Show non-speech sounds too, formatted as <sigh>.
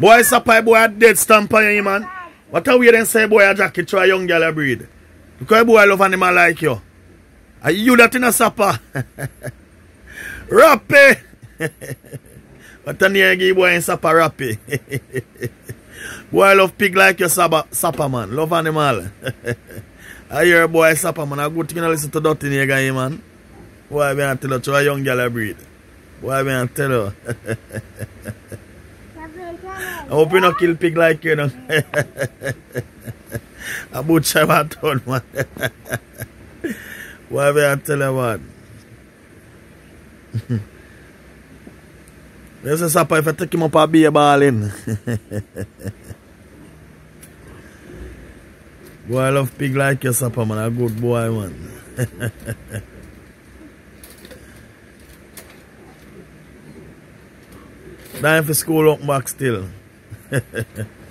Boy, it's a pipe boy, a dead stamp on you, man. What are we then say, boy, a jacket to a young girl a breed? Because boy love animal like you. Are you that in a supper? <laughs> Rappy! <laughs> what a near give boy in supper, rappy. <laughs> boy love pig like you, supper, man. Love animal. I hear boy supper, man. I good thing to listen to that in here, guy, man. Boy, I been tell you to a young girl a breed. Boy, I been tell you. A wop yon nou kil pig like yon <laughs> A bout chay va ton man <laughs> Woy ve a televan Mwen se sapay fe tek yon moun pa biye balen Goy love pig like yon sapay man A good boy man <laughs> Time for school up back still. <laughs>